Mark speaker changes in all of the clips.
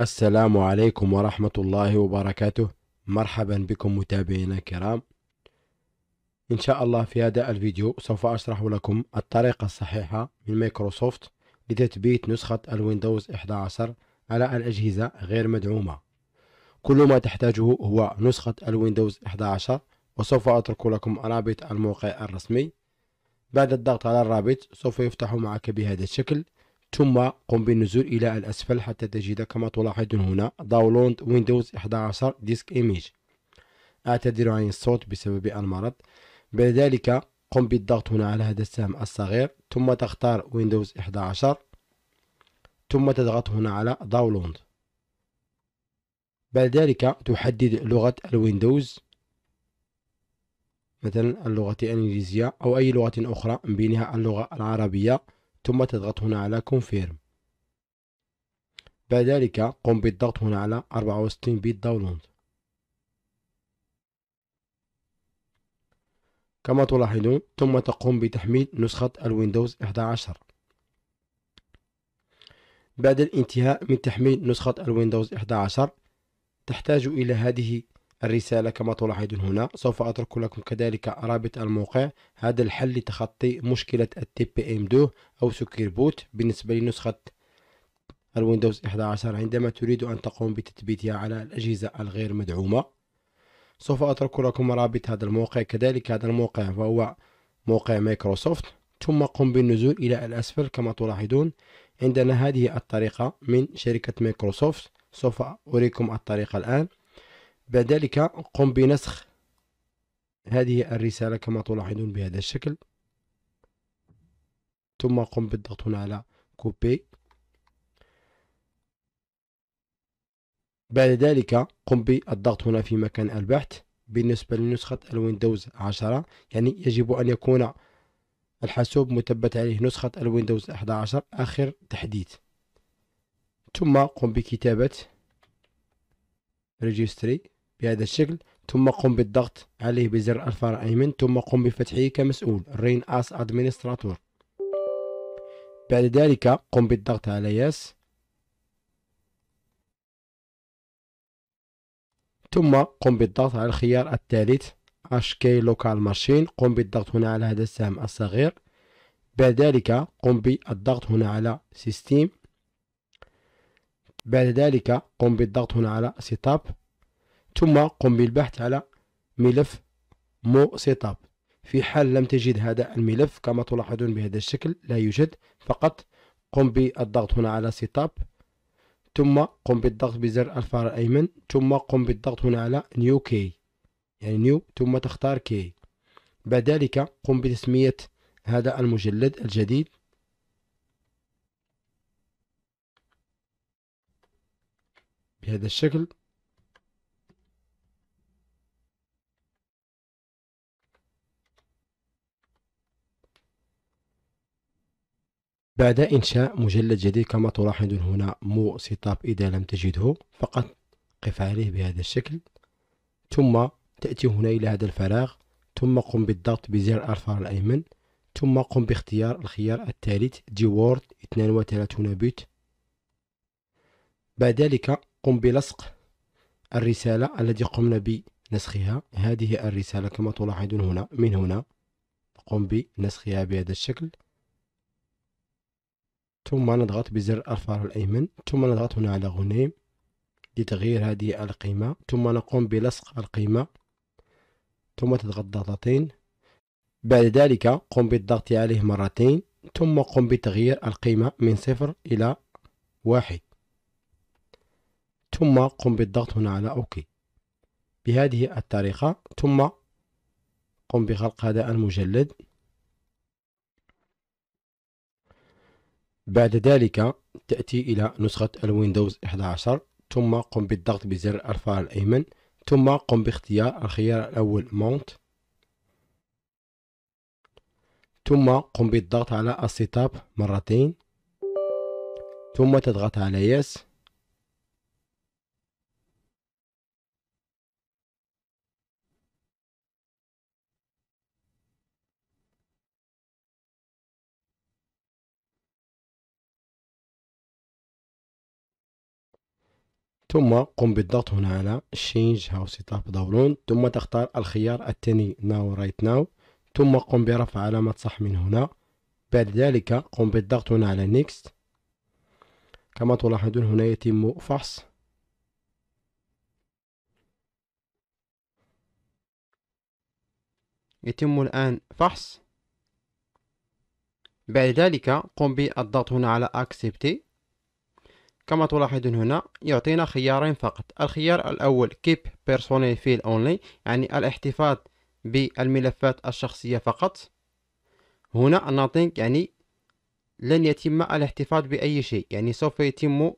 Speaker 1: السلام عليكم ورحمة الله وبركاته مرحبا بكم متابعينا الكرام إن شاء الله في هذا الفيديو سوف أشرح لكم الطريقة الصحيحة من مايكروسوفت لتثبيت نسخة الويندوز 11 على الأجهزة غير مدعومة كل ما تحتاجه هو نسخة الويندوز 11 وسوف أترك لكم رابط الموقع الرسمي بعد الضغط على الرابط سوف يفتح معك بهذا الشكل ثم قم بالنزول إلى الأسفل حتى تجد كما تلاحظون هنا داونلود ويندوز 11 ديسك إيميج أعتذر عن الصوت بسبب المرض بعد ذلك قم بالضغط هنا على هذا السهم الصغير ثم تختار ويندوز 11 ثم تضغط هنا على داونلود بعد ذلك تحدد لغة الويندوز مثلا اللغة الإنجليزية أو أي لغة أخرى من بينها اللغة العربية ثم تضغط هنا على كونفيرم بعد ذلك قم بالضغط هنا على 64 بيت داونلود كما تلاحظون ثم تقوم بتحميل نسخة الويندوز 11 بعد الانتهاء من تحميل نسخة الويندوز 11 تحتاج إلى هذه الرسالة كما تلاحظون هنا سوف أترك لكم كذلك رابط الموقع هذا الحل لتخطي مشكلة التي بي ام دو أو سكير بوت بالنسبة لنسخة الويندوز 11 عندما تريد أن تقوم بتثبيتها على الأجهزة الغير مدعومة سوف أترك لكم رابط هذا الموقع كذلك هذا الموقع فهو موقع مايكروسوفت ثم قم بالنزول إلى الأسفل كما تلاحظون عندنا هذه الطريقة من شركة مايكروسوفت سوف أريكم الطريقة الآن بعد ذلك قم بنسخ هذه الرسالة كما تلاحظون بهذا الشكل ثم قم بالضغط هنا على كوبي بعد ذلك قم بالضغط هنا في مكان البحث بالنسبة لنسخة الويندوز 10 يعني يجب أن يكون الحاسوب مثبت عليه نسخة الويندوز 11 آخر تحديث ثم قم بكتابة ريجستري بهذا الشكل ثم قم بالضغط عليه بزر الفار الأيمن ثم قم بفتحه كمسؤول رين أس أدمنستراتور بعد ذلك قم بالضغط على ياس ثم قم بالضغط على الخيار الثالث HK Local Machine قم بالضغط هنا على هذا السهم الصغير بعد ذلك قم بالضغط هنا على System بعد ذلك قم بالضغط هنا على Setup ثم قم بالبحث على ملف مو سيتاب في حال لم تجد هذا الملف كما تلاحظون بهذا الشكل لا يوجد فقط قم بالضغط هنا على سيتاب ثم قم بالضغط بزر الفار الايمن ثم قم بالضغط هنا على نيو كي يعني نيو ثم تختار كي بعد ذلك قم بتسمية هذا المجلد الجديد بهذا الشكل بعد إنشاء مجلد جديد كما تلاحظون هنا مو سيتاب إذا لم تجده فقط قف عليه بهذا الشكل ثم تأتي هنا إلى هذا الفراغ ثم قم بالضغط بزر الفار الأيمن ثم قم باختيار الخيار الثالث دي وورد 32 بت بعد ذلك قم بلصق الرسالة التي قمنا بنسخها هذه الرسالة كما تلاحظون هنا من هنا قم بنسخها بهذا الشكل ثم نضغط بزر الفار الأيمن ثم نضغط هنا على غنيم لتغيير هذه القيمة ثم نقوم بلصق القيمة ثم تضغط ضغطتين بعد ذلك قم بالضغط عليه مرتين ثم قم بتغيير القيمة من صفر إلى واحد ثم قم بالضغط هنا على أوكي بهذه الطريقة ثم قم بخلق هذا المجلد بعد ذلك تأتي إلى نسخة الويندوز 11 ثم قم بالضغط بزر الفار الأيمن ثم قم باختيار الخيار الأول مونت ثم قم بالضغط على السيت مرتين ثم تضغط على يس yes ثم قم بالضغط هنا على Change هاو سيتاب دورون ثم تختار الخيار الثاني Now Right Now ثم قم برفع علامة صح من هنا بعد ذلك قم بالضغط هنا على Next كما تلاحظون هنا يتم فحص
Speaker 2: يتم الآن فحص بعد ذلك قم بالضغط هنا على Accept كما تلاحظون هنا يعطينا خيارين فقط الخيار الأول Keep Personal Field Only يعني الاحتفاظ بالملفات الشخصية فقط هنا Nothing يعني لن يتم الاحتفاظ بأي شيء يعني سوف يتم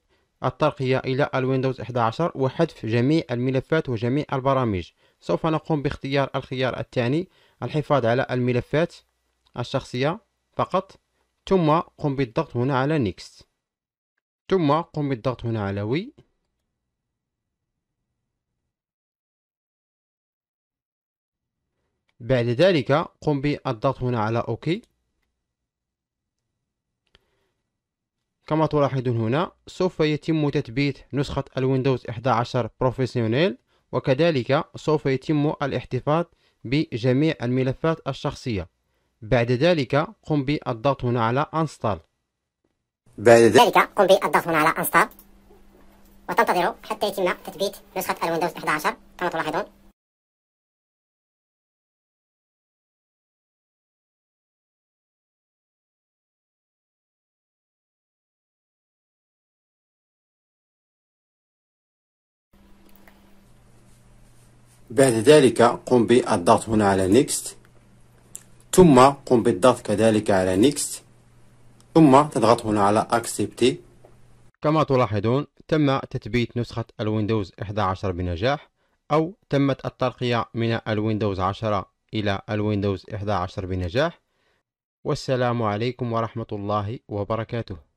Speaker 2: الترقية إلى الويندوز 11 وحذف جميع الملفات وجميع البرامج سوف نقوم باختيار الخيار الثاني الحفاظ على الملفات الشخصية فقط ثم قم بالضغط هنا على Next ثم قم بالضغط هنا على وي بعد ذلك قم بالضغط هنا على اوكي كما تلاحظون هنا سوف يتم تثبيت نسخة الويندوز 11 بروفيسيونيل وكذلك سوف يتم الاحتفاظ بجميع الملفات الشخصية بعد ذلك قم بالضغط هنا على انستال بعد ذلك قم بالضغط هنا على انستار وتنتظر
Speaker 1: حتى يتم تثبيت نسخة الويندوز 11 كما تلاحظون بعد ذلك قم بالضغط
Speaker 2: هنا على نيكست ثم قم بالضغط كذلك على نيكست ثم تضغط هنا على اكسبتي كما تلاحظون تم تثبيت نسخة الويندوز 11 بنجاح أو تمت الترقية من الويندوز 10 إلى الويندوز 11 بنجاح والسلام عليكم ورحمة الله وبركاته